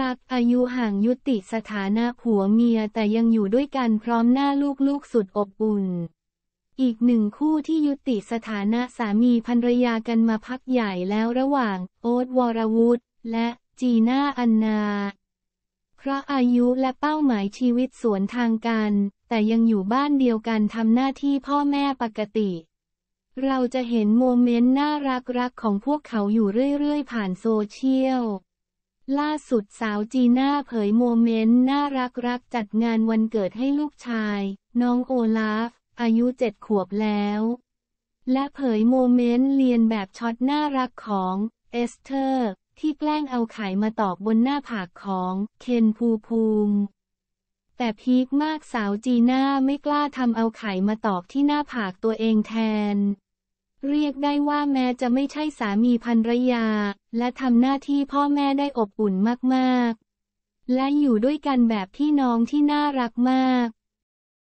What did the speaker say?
รักอายุห่างยุติสถานะผัวเมียแต่ยังอยู่ด้วยกันพร้อมหน้าลูกลูกสุดอบอุ่น อีกหนึ่งคู่ที่ยุติสถานะสามีภรรยากันมาพักใหญ่แล้วระหว่าง โอ๊ตวรวุฒิและจีน่าอันนาเพราะอายุและเป้าหมายชีวิตสวนทางกัน แต่ยังอยู่บ้านเดียวกันทำหน้าที่พ่อแม่ปกติ เราจะเห็นโมเมนต์น่ารักๆของพวกเขาอยู่เรื่อยๆ ผ่านโซเชียลล่าสุดสาวจีน่าเผยโมเมนต์ น่ารักรักจัดงานวันเกิดให้ลูกชายน้องโอลาฟ อายุเจ็ดขวบแล้ว และเผยโมเมนต์เรียนแบบช็อตน่ารักของเอสเธอร์ ที่แกล้งเอาไข่มาตอกบนหน้าผากของเคนภูภูมิ แต่พีคมากสาวจีน่าไม่กล้าทำเอาไข่มาตอกที่หน้าผากตัวเองแทนเรียกได้ว่าแม้จะไม่ใช่สามีภรรยา และทำหน้าที่พ่อแม่ได้อบอุ่นมากๆ และอยู่ด้วยกันแบบพี่น้องที่น่ารักมาก